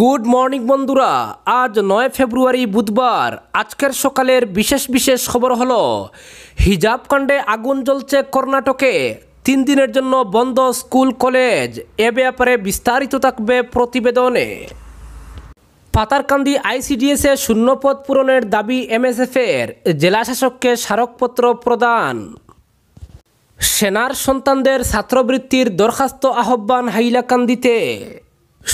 good morning বন্ধুরা আজ নয় ফেব্রুয়ারি বুধবার আজকের সকালের বিশেষ বিশেষ খবর হলো হিজাব কাণ্ডে আগুন জ্বলছে কর্ণাটকে তিন দিনের জন্য বন্ধ স্কুল কলেজ এ ব্যাপারে বিস্তারিত থাকবে প্রতিবেদনে পাতারকান্দি আইসিডিএসে শূন্যপদ পূরণের দাবি এমএসএফের জেলাশাসককে স্মারকপত্র প্রদান সেনার সন্তানদের ছাত্রবৃত্তির দরখাস্ত আহ্বান হাইলাকান্দিতে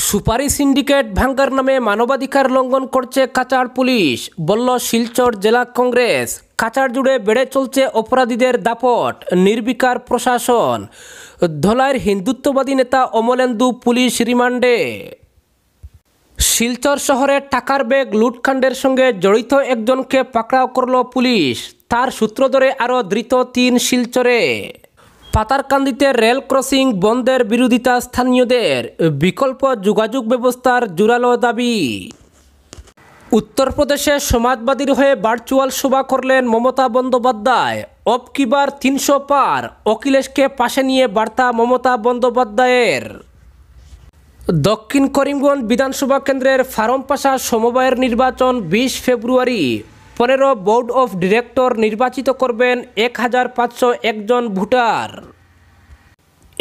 সুপারি সিন্ডিকেট ভাঙ্গার নামে মানবাধিকার লঙ্ঘন করছে কাচার পুলিশ বলল শিলচর জেলা কংগ্রেস কাচার জুড়ে বেড়ে চলছে অপরাধীদের দাপট নির্বিকার প্রশাসন ধলাইয়ের হিন্দুত্ববাদী নেতা অমলেন্দু পুলিশ রিমান্ডে শিলচর শহরে টাকার ব্যাগ লুটকাণ্ডের সঙ্গে জড়িত একজনকে পাকড়াও করল পুলিশ তার সূত্র ধরে আরও ধৃত তিন শিলচরে পাতারকান্দিতে রেল ক্রসিং বন্ধের বিরোধিতা স্থানীয়দের বিকল্প যোগাযোগ ব্যবস্থার জোরালো দাবি উত্তরপ্রদেশে সমাজবাদীর হয়ে ভার্চুয়াল সভা করলেন মমতা বন্দ্যোপাধ্যায় কিবার তিনশো পার অখিলেশকে পাশে নিয়ে বার্তা মমতা বন্দ্যোপাধ্যায়ের দক্ষিণ করিমগঞ্জ বিধানসভা কেন্দ্রের ফারমপাশা সমবায়ের নির্বাচন বিশ ফেব্রুয়ারি পনেরো বোর্ড অফ ডিরেক্টর নির্বাচিত করবেন এক হাজার পাঁচশো একজন ভোটার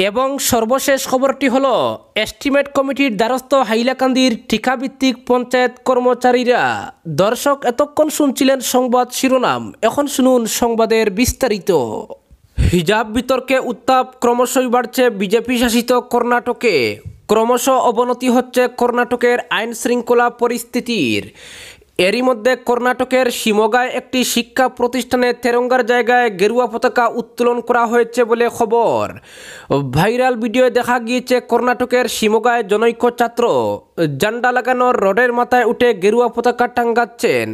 এবং সর্বশেষ খবরটি হল এস্টিমেট কমিটির দ্বারস্থ হাইলাকান্দির ঠিকাভিত্তিক পঞ্চায়েত কর্মচারীরা দর্শক এতক্ষণ শুনছিলেন সংবাদ শিরোনাম এখন শুনুন সংবাদের বিস্তারিত হিজাব বিতর্কে উত্তাপ ক্রমশই বাড়ছে বিজেপি শাসিত কর্ণাটকে ক্রমশ অবনতি হচ্ছে কর্ণাটকের আইন শৃঙ্খলা পরিস্থিতির এরই মধ্যে কর্ণাটকের শিমোগায় একটি শিক্ষা প্রতিষ্ঠানে তেরঙ্গার জায়গায় গেরুয়া পতাকা উত্তোলন করা হয়েছে বলে খবর ভাইরাল ভিডিও দেখা গিয়েছে কর্ণাটকের শিমোগায় জনৈক্য ছাত্র জান্ডা লাগানোর রডের মাথায় উঠে গেরুয়া পতাকা টাঙ্গাচ্ছেন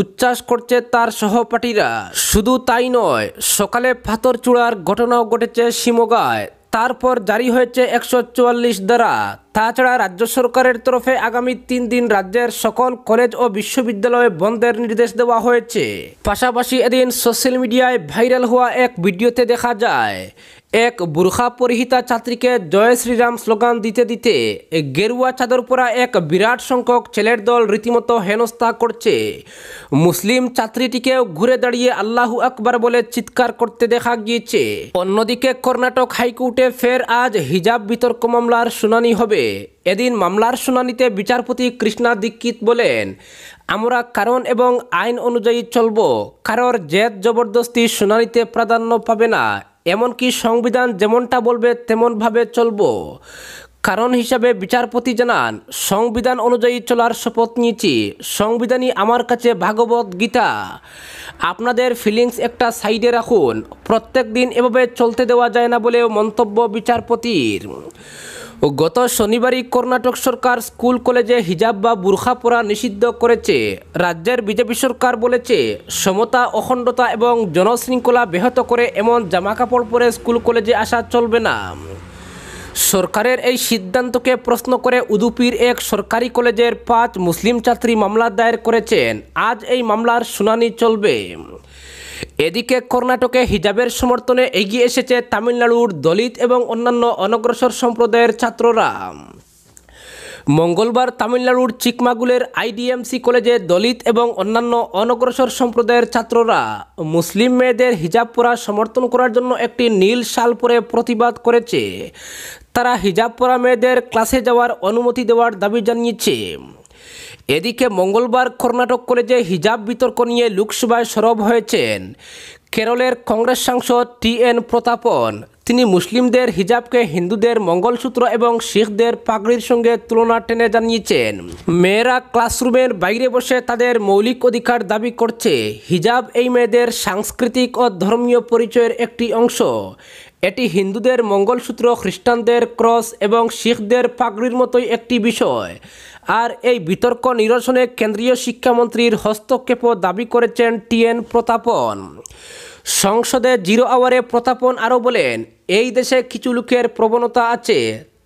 উচ্ছ্বাস করছে তার সহপাঠীরা শুধু তাই নয় সকালে পাথর চূড়ার ঘটনাও ঘটেছে শিমোগায় তারপর জারি হয়েছে একশো চুয়াল্লিশ দ্বারা তাছাড়া রাজ্য সরকারের তরফে আগামী তিন দিন রাজ্যের সকল কলেজ ও বিশ্ববিদ্যালয়ে বন্ধের নির্দেশ দেওয়া হয়েছে পাশাপাশি এদিন সোশ্যাল মিডিয়ায় ভাইরাল হওয়া এক ভিডিওতে দেখা যায় এক বুর্খা পরিহিতা ছাত্রীকে জয় শ্রীরাম স্লোগান দিতে দিতে গেরুয়া চাদর পরা এক বিরাট সংখ্যক ছেলের দল রীতিমতো হেনস্থা করছে মুসলিম ছাত্রীটিকেও ঘুরে দাঁড়িয়ে আল্লাহু আকবার বলে চিৎকার করতে দেখা গিয়েছে অন্যদিকে কর্ণাটক হাইকোর্টে ফের আজ হিজাব বিতর্ক মামলার শুনানি হবে এদিন মামলার শুনানিতে বিচারপতি কৃষ্ণা দীক্ষিত বলেন আমরা কারণ এবং আইন অনুযায়ী চলব কারোর জেদ জবরদস্তি শুনানিতে প্রাধান্য পাবে না এমনকি সংবিধান যেমনটা বলবে তেমনভাবে চলব কারণ হিসাবে বিচারপতি জানান সংবিধান অনুযায়ী চলার শপথ নিয়েছি সংবিধানই আমার কাছে ভাগবত গীতা আপনাদের ফিলিংস একটা সাইডে রাখুন প্রত্যেক দিন এভাবে চলতে দেওয়া যায় না বলেও মন্তব্য বিচারপতির ও গত শনিবারই কর্ণাটক সরকার স্কুল কলেজে হিজাব বা বুর্খা পরা নিষিদ্ধ করেছে রাজ্যের বিজেপি সরকার বলেছে সমতা অখণ্ডতা এবং জনশৃঙ্খলা ব্যাহত করে এমন জামাকাপড় পরে স্কুল কলেজে আসা চলবে না সরকারের এই সিদ্ধান্তকে প্রশ্ন করে উদুপির এক সরকারি কলেজের পাঁচ মুসলিম ছাত্রী মামলা দায়ের করেছেন আজ এই মামলার শুনানি চলবে এদিকে কর্ণাটকে হিজাবের সমর্থনে এগিয়ে এসেছে তামিলনাড়ুর দলিত এবং অন্যান্য অনগ্রসর সম্প্রদায়ের ছাত্ররা মঙ্গলবার তামিলনাড়ুর চিকমাগুলের আইডিএমসি কলেজে দলিত এবং অন্যান্য অনগ্রসর সম্প্রদায়ের ছাত্ররা মুসলিম মেয়েদের হিজাব পরা সমর্থন করার জন্য একটি নীল শাল পরে প্রতিবাদ করেছে তারা হিজাব পরা মেয়েদের ক্লাসে যাওয়ার অনুমতি দেওয়ার দাবি জানিয়েছে এদিকে মঙ্গলবার কর্ণাটক কলেজে হিজাব বিতর্ক নিয়ে লোকসভায় সরব হয়েছেন কেরলের কংগ্রেস সাংসদ টি এন প্রতাপন তিনি মুসলিমদের হিজাবকে হিন্দুদের মঙ্গলসূত্র এবং শিখদের পাগড়ির সঙ্গে তুলনা টেনে জানিয়েছেন মেয়েরা ক্লাসরুমের বাইরে বসে তাদের মৌলিক অধিকার দাবি করছে হিজাব এই মেয়েদের সাংস্কৃতিক ও ধর্মীয় পরিচয়ের একটি অংশ এটি হিন্দুদের মঙ্গলসূত্র খ্রিস্টানদের ক্রস এবং শিখদের পাগড়ির মতোই একটি বিষয় আর এই বিতর্ক নিরসনে কেন্দ্রীয় শিক্ষামন্ত্রীর হস্তক্ষেপ দাবি করেছেন টি এন প্রতাপন সংসদে জিরো আওয়ারে প্রতাপন আরও বলেন এই দেশে কিছু লোকের প্রবণতা আছে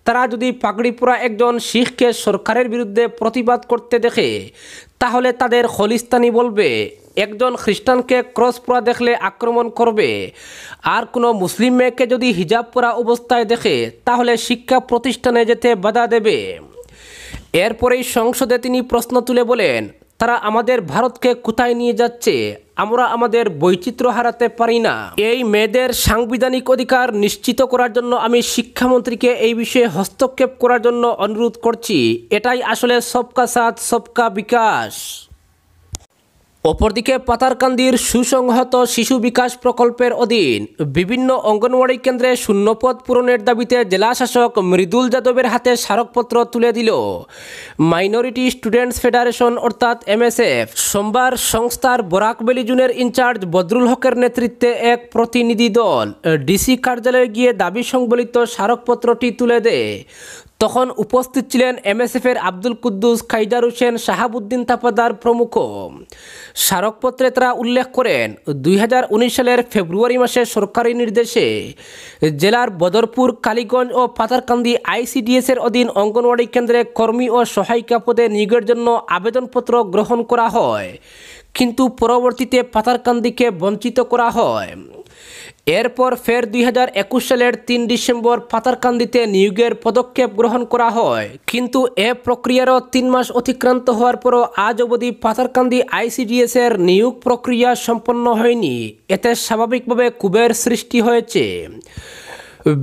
তারা যদি পাগড়িপুরা একজন শিখকে সরকারের বিরুদ্ধে প্রতিবাদ করতে দেখে তাহলে তাদের খলিস্তানি বলবে একজন খ্রিস্টানকে ক্রস পরা দেখলে আক্রমণ করবে আর কোনো মুসলিম মেয়েকে যদি হিজাব পরা অবস্থায় দেখে তাহলে শিক্ষা প্রতিষ্ঠানে যেতে বাধা দেবে এরপরেই সংসদে তিনি প্রশ্ন তুলে বলেন তারা আমাদের ভারতকে কোথায় নিয়ে যাচ্ছে আমরা আমাদের বৈচিত্র্য হারাতে পারি না এই মেয়েদের সাংবিধানিক অধিকার নিশ্চিত করার জন্য আমি শিক্ষামন্ত্রীকে এই বিষয়ে হস্তক্ষেপ করার জন্য অনুরোধ করছি এটাই আসলে সবকা সাথ সবকা বিকাশ অপরদিকে পাতারকান্দির সুসংহত শিশু বিকাশ প্রকল্পের অধীন বিভিন্ন অঙ্গনওয়াড়ি কেন্দ্রে শূন্যপদ পূরণের দাবিতে জেলা শাসক মৃদুল যাদবের হাতে স্মারকপত্র তুলে দিল মাইনরিটি স্টুডেন্টস ফেডারেশন অর্থাৎ এমএসএফ সোমবার সংস্থার বরাক বেলিজুনের ইনচার্জ বদরুল হকের নেতৃত্বে এক প্রতিনিধি দল ডিসি কার্যালয়ে গিয়ে দাবি সংবলিত স্মারকপত্রটি তুলে দেয় তখন উপস্থিত ছিলেন এমএসএফের আব্দুল কুদ্দুস খাইজার হোসেন শাহাবুদ্দিন তাপাদার প্রমুখ স্মারকপত্রে তারা উল্লেখ করেন দুই সালের ফেব্রুয়ারি মাসে সরকারি নির্দেশে জেলার বদরপুর কালীগঞ্জ ও পাথারকান্দি আইসিডিএসের অধীন অঙ্গনওয়াড়ি কেন্দ্রে কর্মী ও সহায়িকা পদে নিয়োগের জন্য আবেদনপত্র গ্রহণ করা হয় কিন্তু পরবর্তীতে পাথারকান্দিকে বঞ্চিত করা হয় এরপর ফের দুই হাজার একুশ সালের তিন ডিসেম্বর পাতারকান্দিতে নিয়োগের পদক্ষেপ গ্রহণ করা হয় কিন্তু এ প্রক্রিয়ারও তিন মাস অতিক্রান্ত হওয়ার পরও আজ অবধি পাতারকান্দি আইসিডিএস এর নিয়োগ প্রক্রিয়া সম্পন্ন হয়নি এতে স্বাভাবিকভাবে কুবের সৃষ্টি হয়েছে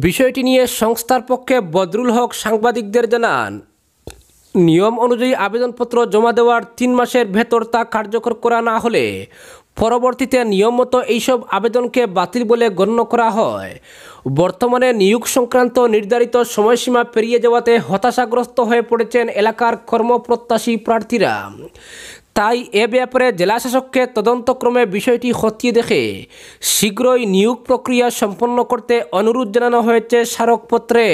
বিষয়টি নিয়ে সংস্থার পক্ষে বদরুল হক সাংবাদিকদের জানান নিয়ম অনুযায়ী আবেদনপত্র জমা দেওয়ার তিন মাসের ভেতর তা কার্যকর করা না হলে পরবর্তীতে নিয়ম মতো এইসব আবেদনকে বাতিল বলে গণ্য করা হয় বর্তমানে নিয়োগ সংক্রান্ত নির্ধারিত সময়সীমা পেরিয়ে যাওয়াতে হতাশাগ্রস্ত হয়ে পড়েছেন এলাকার কর্মপ্রত্যাশী প্রার্থীরা তাই এ ব্যাপারে জেলাশাসককে তদন্তক্রমে বিষয়টি হতিয়ে দেখে শীঘ্রই নিয়োগ প্রক্রিয়া সম্পন্ন করতে অনুরোধ জানানো হয়েছে স্মারকপত্রে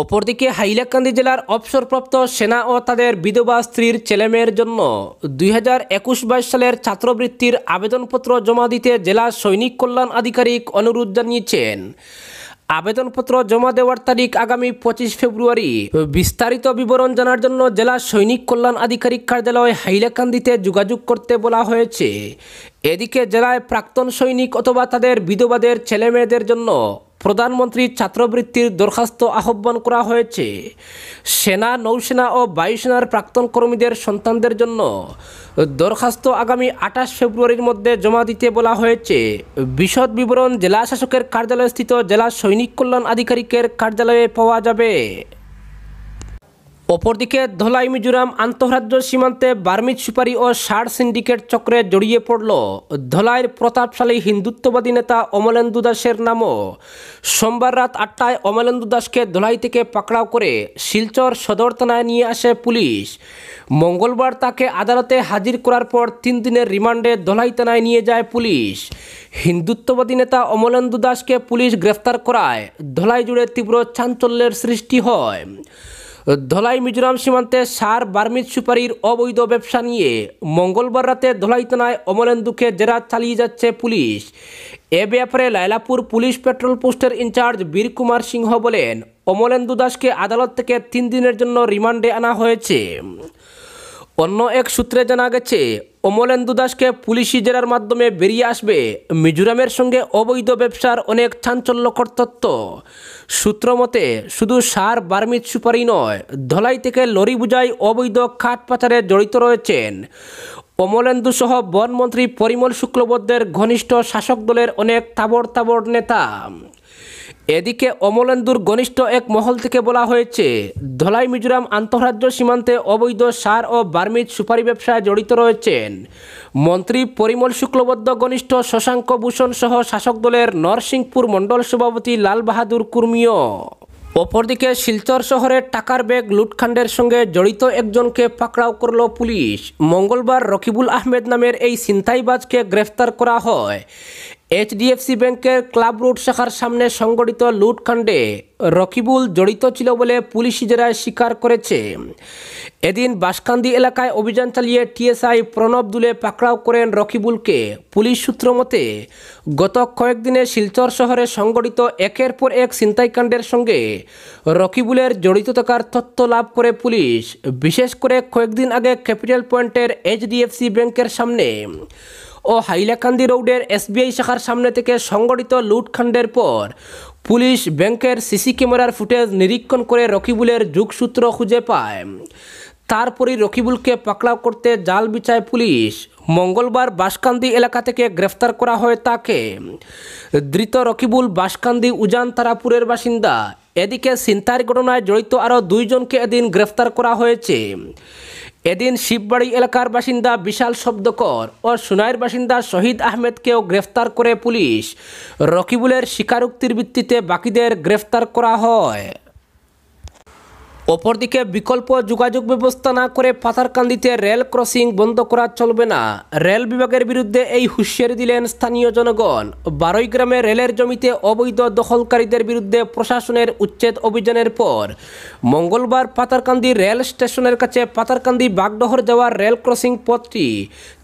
অপরদিকে হাইলাকান্দি জেলার অবসরপ্রাপ্ত সেনা ও তাদের বিধবা স্ত্রীর ছেলেমেয়ের জন্য দুই হাজার একুশ বাইশ সালের ছাত্রবৃত্তির আবেদনপত্র জমা দিতে জেলা সৈনিক কল্যাণ আধিকারিক অনুরোধ জানিয়েছেন আবেদনপত্র জমা দেওয়ার তারিখ আগামী পঁচিশ ফেব্রুয়ারি বিস্তারিত বিবরণ জানার জন্য জেলা সৈনিক কল্যাণ আধিকারিক কার্যালয় হাইলাকান্দিতে যোগাযোগ করতে বলা হয়েছে এদিকে জেলায় প্রাক্তন সৈনিক অথবা তাদের বিধবাদের ছেলেমেয়েদের জন্য প্রধানমন্ত্রী ছাত্রবৃত্তির দরখাস্ত আহ্বান করা হয়েছে সেনা নৌসেনা ও বায়ুসেনার প্রাক্তন কর্মীদের সন্তানদের জন্য দরখাস্ত আগামী আঠাশ ফেব্রুয়ারির মধ্যে জমা দিতে বলা হয়েছে বিশদ বিবরণ জেলা শাসকের কার্যালয়স্থিত জেলা সৈনিক কল্যাণ আধিকারিকের কার্যালয়ে পাওয়া যাবে অপরদিকে ধলাই মিজোরাম আন্তঃরাজ্য সীমান্তে বার্মিজ সুপারি ও সার সিন্ডিকেট চক্রে জড়িয়ে পড়ল ধলাইয়ের প্রতাপশালী হিন্দুত্ববাদী নেতা অমলেন্দু দাসের নামও সোমবার রাত আটটায় অমলেন্দু দাসকে ধলাই থেকে পাকড়াও করে শিলচর সদর থানায় নিয়ে আসে পুলিশ মঙ্গলবার তাকে আদালতে হাজির করার পর তিন দিনের রিমান্ডে ধলাই থানায় নিয়ে যায় পুলিশ হিন্দুত্ববাদী নেতা অমলেন্দু দাসকে পুলিশ গ্রেফতার করায় ধলাই জুড়ে তীব্র চাঞ্চল্যের সৃষ্টি হয় ধলাই মিজোরাম সীমান্তে সার বার্মিজ সুপারির অবৈধ ব্যবসা নিয়ে মঙ্গলবার রাতে ধলাই থানায় অমলেন্দুকে জেরা চালিয়ে যাচ্ছে পুলিশ এ ব্যাপারে লাইলাপুর পুলিশ পেট্রোল পোস্টের ইনচার্জ বীর কুমার সিংহ বলেন অমলেন্দু দাসকে আদালত থেকে তিন দিনের জন্য রিমান্ডে আনা হয়েছে অন্য এক সূত্রে জানা গেছে অমলেন্দু দাসকে পুলিশি জেরার মাধ্যমে বেরিয়ে আসবে মিজোরামের সঙ্গে অবৈধ ব্যবসার অনেক চাঞ্চল্যকর তত্ত্ব সূত্র মতে শুধু সার বার্মিত সুপারি নয় ধলাই থেকে লরি বুঝাই অবৈধ খাট পাচারে জড়িত রয়েছেন অমলেন্দু সহ বনমন্ত্রী পরিমল শুক্লবদ্ধের ঘনিষ্ঠ শাসক দলের অনেক তাবড় তাবড় নেতা এদিকে অমলেন্দুর ঘনিষ্ঠ এক মহল থেকে বলা হয়েছে ধলাই মিজোরাম আন্তঃরাজ্য সীমান্তে অবৈধ সার ও বার্মিজ সুপারি ব্যবসায় জড়িত রয়েছেন মন্ত্রী পরিমল শুক্লবদ্ধ ঘনিষ্ঠ শশাঙ্ক ভূষণ সহ শাসক দলের নরসিংপুর মণ্ডল সভাপতি লাল বাহাদুর কুর্মীয় অপরদিকে শিলচর শহরে টাকার ব্যাগ লুটখাণ্ডের সঙ্গে জড়িত একজনকে পাকড়াও করল পুলিশ মঙ্গলবার রকিবুল আহমেদ নামের এই ছিনতাইবাজকে গ্রেফতার করা হয় এইচডিএফসি ব্যাংকের ক্লাব রোড শাখার সামনে সংগঠিত লুটকাণ্ডে রকিবুল জড়িত ছিল বলে পুলিশি জেরায় স্বীকার করেছে এদিন বাসকান্দি এলাকায় অভিযান চালিয়ে টিএসআই প্রণব দুলে পাকড়াও করেন রকিবুলকে পুলিশ সূত্র মতে গত কয়েকদিনে শিলচর শহরে সংগঠিত একের পর এক ছিনতাইকাণ্ডের সঙ্গে রকিবুলের জড়িত থাকার তথ্য লাভ করে পুলিশ বিশেষ করে কয়েকদিন আগে ক্যাপিটাল পয়েন্টের এইচডিএফসি ব্যাংকের সামনে ও হাইলাকান্দি রোডের এসবিআই শাখার সামনে থেকে সংগঠিত লুটকাণ্ডের পর পুলিশ ব্যাংকের সিসি ক্যামেরার ফুটেজ নিরীক্ষণ করে রকিবুলের যুগসূত্র খুঁজে পায় তারপরই রকিবুলকে পাকড়াও করতে জাল বিচায় পুলিশ মঙ্গলবার বাসকান্দি এলাকা থেকে গ্রেফতার করা হয় তাকে ধৃত রকিবুল বাসকান্দি উজান তারাপুরের বাসিন্দা এদিকে সিন্তার ঘটনায় জড়িত আরও দুইজনকে এদিন গ্রেফতার করা হয়েছে এদিন শিববাড়ি এলাকার বাসিন্দা বিশাল শব্দকর ও সোনাইয়ের বাসিন্দা শহীদ আহমেদকেও গ্রেফতার করে পুলিশ রকিবুলের স্বীকারোক্তির ভিত্তিতে বাকিদের গ্রেফতার করা হয় অপরদিকে বিকল্প যোগাযোগ ব্যবস্থা না করে পাথারকান্দিতে রেল ক্রসিং বন্ধ করা চলবে না রেল বিভাগের বিরুদ্ধে এই হুঁশিয়ারি দিলেন স্থানীয় জনগণ বারোই গ্রামে রেলের জমিতে অবৈধ দখলকারীদের বিরুদ্ধে প্রশাসনের উচ্ছেদ অভিযানের পর মঙ্গলবার পাথারকান্দি রেল স্টেশনের কাছে পাথারকান্দি বাগডহর যাওয়ার রেল ক্রসিং পথটি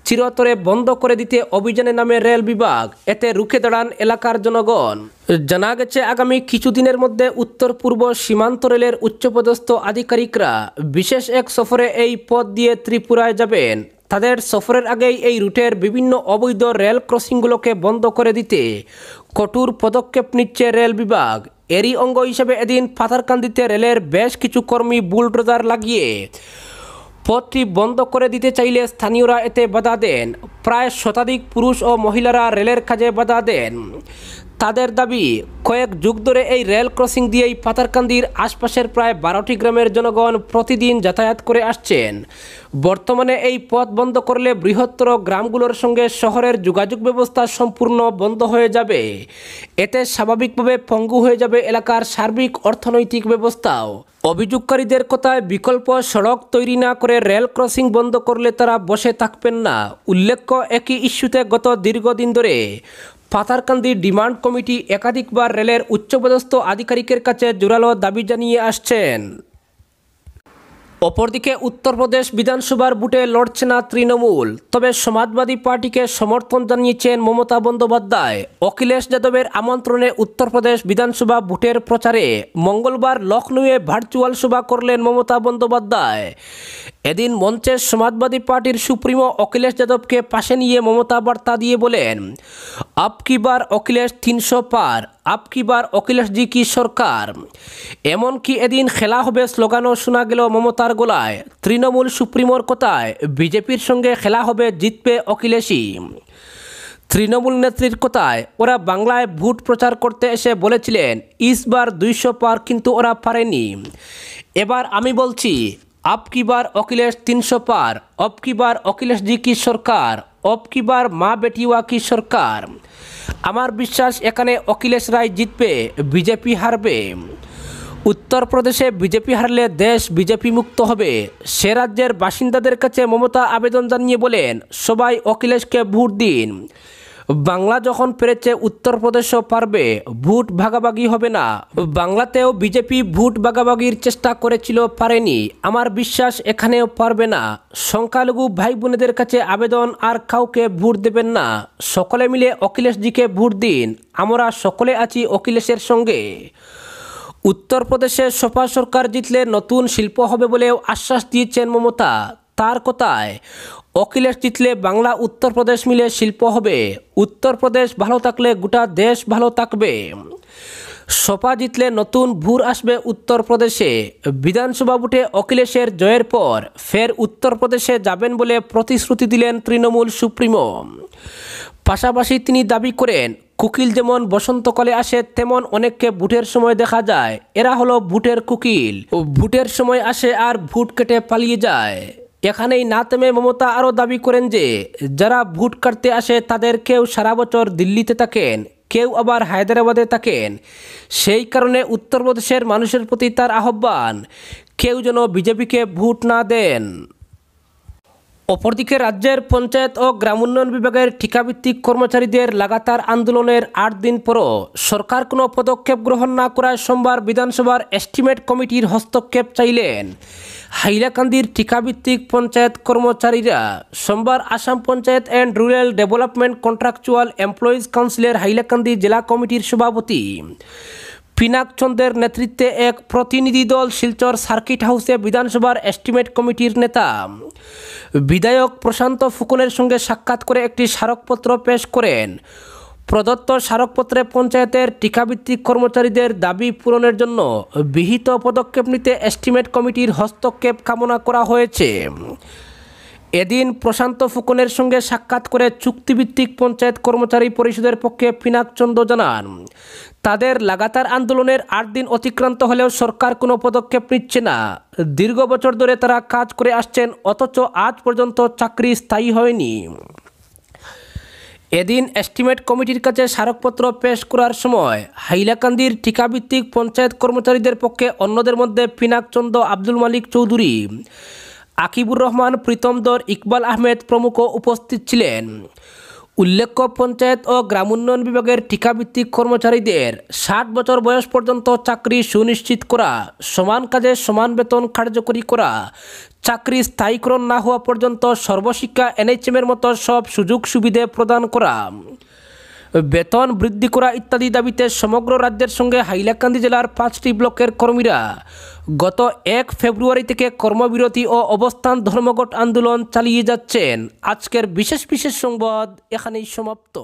চিরতরে বন্ধ করে দিতে অভিযানে নামে রেল বিভাগ এতে রুখে দাঁড়ান এলাকার জনগণ জানা গেছে আগামী কিছুদিনের মধ্যে উত্তর পূর্ব সীমান্ত রেলের উচ্চপদস্থ আধিকারিকরা বিশেষ এক সফরে এই পথ দিয়ে ত্রিপুরায় যাবেন তাদের সফরের আগেই এই রুটের বিভিন্ন অবৈধ রেল ক্রসিংগুলোকে বন্ধ করে দিতে কঠোর পদক্ষেপ নিচ্ছে রেল বিভাগ এরই অঙ্গ হিসেবে এদিন পাথারকান্দিতে রেলের বেশ কিছু কর্মী বুলডোজার লাগিয়ে পথটি বন্ধ করে দিতে চাইলে স্থানীয়রা এতে বাধা দেন প্রায় শতাধিক পুরুষ ও মহিলারা রেলের কাজে বাধা দেন তাদের দাবি কয়েক যুগ ধরে এই রেল ক্রসিং দিয়েই পাতারকান্দির আশপাশের প্রায় বারোটি গ্রামের জনগণ প্রতিদিন যাতায়াত করে আসছেন বর্তমানে এই পথ বন্ধ করলে বৃহত্তর গ্রামগুলোর সঙ্গে শহরের যোগাযোগ ব্যবস্থা সম্পূর্ণ বন্ধ হয়ে যাবে এতে স্বাভাবিকভাবে পঙ্গু হয়ে যাবে এলাকার সার্বিক অর্থনৈতিক ব্যবস্থাও অভিযোগকারীদের কথায় বিকল্প সড়ক তৈরি না করে রেল ক্রসিং বন্ধ করলে তারা বসে থাকবেন না উল্লেখ্য একই ইস্যুতে গত দীর্ঘদিন ধরে পাথারকান্দি ডিমান্ড কমিটি একাধিকবার রেলের উচ্চপদস্থ আধিকারিকের কাছে জোরালো দাবি জানিয়ে আসছেন অপরদিকে উত্তরপ্রদেশ বিধানসভার বুটে লড়ছে না তৃণমূল তবে সমাজবাদী পার্টিকে সমর্থন জানিয়েছেন মমতা বন্দ্যোপাধ্যায় অখিলেশ যাদবের আমন্ত্রণে উত্তরপ্রদেশ বিধানসভা বুটের প্রচারে মঙ্গলবার লখনউয়ে ভার্চুয়াল সভা করলেন মমতা বন্দ্যোপাধ্যায় এদিন মঞ্চে সমাজবাদী পার্টির সুপ্রিমো অখিলেশ যাদবকে পাশে নিয়ে মমতা বার্তা দিয়ে বলেন আপকিবার অখিলেশ তিনশো পার আপ কি বার অখিলেশ জি কি সরকার এমনকি এদিন খেলা হবে স্লোগানও শোনা গেল মমতার গোলায় তৃণমূল সুপ্রিমোর কথায় বিজেপির সঙ্গে খেলা হবে জিতবে অখিলেশই তৃণমূল নেত্রীর কথায় ওরা বাংলায় ভোট প্রচার করতে এসে বলেছিলেন ইসবার দুইশো পার কিন্তু ওরা পারেনি এবার আমি বলছি আপ কি বার অখিলেশ তিনশো পার অব কি বার অখিলেশ জি কি সরকার অব কি বার মা বেটিওয়া কি সরকার আমার বিশ্বাস এখানে অখিলেশ রায় জিতবে বিজেপি হারবে উত্তরপ্রদেশে বিজেপি হারলে দেশ বিজেপি মুক্ত হবে সে রাজ্যের বাসিন্দাদের কাছে মমতা আবেদন জানিয়ে বলেন সবাই অখিলেশকে ভোট দিন বাংলা যখন পেরেছে উত্তরপ্রদেশও পারবে ভোট ভাগাভাগি হবে না বাংলাতেও বিজেপি ভোট ভাগাভাগির চেষ্টা করেছিল পারেনি আমার বিশ্বাস এখানেও পারবে না সংখ্যালঘু ভাই বোনেদের কাছে আবেদন আর কাউকে ভোট দেবেন না সকলে মিলে অখিলেশজিকে ভোট দিন আমরা সকলে আছি অখিলেশের সঙ্গে উত্তরপ্রদেশে সপা সরকার জিতলে নতুন শিল্প হবে বলেও আশ্বাস দিয়েছেন মমতা তার কথায় অখিলেশ জিতলে বাংলা উত্তরপ্রদেশ মিলে শিল্প হবে উত্তরপ্রদেশ ভালো থাকলে গোটা দেশ ভালো থাকবে সপা জিতলে নতুন ভুর আসবে উত্তরপ্রদেশে বিধানসভা ভোটে অখিলেশের জয়ের পর ফের উত্তরপ্রদেশে যাবেন বলে প্রতিশ্রুতি দিলেন তৃণমূল সুপ্রিমো পাশাপাশি তিনি দাবি করেন কুকিল যেমন বসন্তকালে আসে তেমন অনেককে ভোটের সময় দেখা যায় এরা হলো ভোটের কুকিল ভোটের সময় আসে আর ভোট কেটে পালিয়ে যায় এখানেই নাতমে মমতা আরও দাবি করেন যে যারা ভোট কাটতে আসে তাদের কেউ সারা বছর দিল্লিতে থাকেন কেউ আবার হায়দ্রাবাদে থাকেন সেই কারণে উত্তরপ্রদেশের মানুষের প্রতি তার আহ্বান কেউ যেন বিজেপিকে ভোট না দেন অপরদিকে রাজ্যের পঞ্চায়েত ও গ্রামোন্নয়ন বিভাগের ঠিকাভিত্তিক কর্মচারীদের লাগাতার আন্দোলনের আট দিন পরও সরকার কোনো পদক্ষেপ গ্রহণ না করায় সোমবার বিধানসভার এস্টিমেট কমিটির হস্তক্ষেপ চাইলেন হাইলাকান্দির ঠিকাভিত্তিক পঞ্চায়েত কর্মচারীরা সোমবার Assam panchayat and rural development contractual employees কাউন্সিলের হাইলাকান্দি জেলা কমিটির সভাপতি পিনাক চন্দ্রের নেতৃত্বে এক প্রতিনিধি দল শিলচর সার্কিট হাউসে বিধানসভার এস্টিমেট কমিটির নেতা বিধায়ক প্রশান্ত ফুকনের সঙ্গে সাক্ষাৎ করে একটি স্মারকপত্র পেশ করেন প্রদত্ত স্মারকপত্রে পঞ্চায়েতের টিকাভিত্তিক কর্মচারীদের দাবি পূরণের জন্য বিহিত পদক্ষেপ নিতে এস্টিমেট কমিটির হস্তক্ষেপ কামনা করা হয়েছে এদিন প্রশান্ত ফুকনের সঙ্গে সাক্ষাৎ করে চুক্তিভিত্তিক পঞ্চায়েত কর্মচারী পরিষদের পক্ষে চন্দ্র জানান তাদের লাগাতার আন্দোলনের আট দিন অতিক্রান্ত হলেও সরকার কোনো পদক্ষেপ নিচ্ছে না দীর্ঘ বছর ধরে তারা কাজ করে আসছেন অথচ আজ পর্যন্ত চাকরি স্থায়ী হয়নি এদিন এস্টিমেট কমিটির কাছে স্মারকপত্র পেশ করার সময় হাইলাকান্দির ঠিকাভিত্তিক পঞ্চায়েত কর্মচারীদের পক্ষে অন্যদের মধ্যে পিনাকচন্দ আব্দুল মালিক চৌধুরী আকিবুর রহমান প্রীতম দর ইকবাল আহমেদ প্রমুখ উপস্থিত ছিলেন উল্লেখ্য পঞ্চায়েত ও গ্রামোন্নয়ন বিভাগের ঠিকাভিত্তিক কর্মচারীদের ষাট বছর বয়স পর্যন্ত চাকরি সুনিশ্চিত করা সমান কাজে সমান বেতন কার্যকরী করা চাকরি স্থায়ীকরণ না হওয়া পর্যন্ত সর্বশিক্ষা এনএইচএমের মতো সব সুযোগ সুবিধে প্রদান করা বেতন বৃদ্ধি করা ইত্যাদি দাবিতে সমগ্র রাজ্যের সঙ্গে হাইলাকান্দি জেলার পাঁচটি ব্লকের কর্মীরা গত এক ফেব্রুয়ারি থেকে কর্মবিরতি ও অবস্থান ধর্মঘট আন্দোলন চালিয়ে যাচ্ছেন আজকের বিশেষ বিশেষ সংবাদ এখানেই সমাপ্ত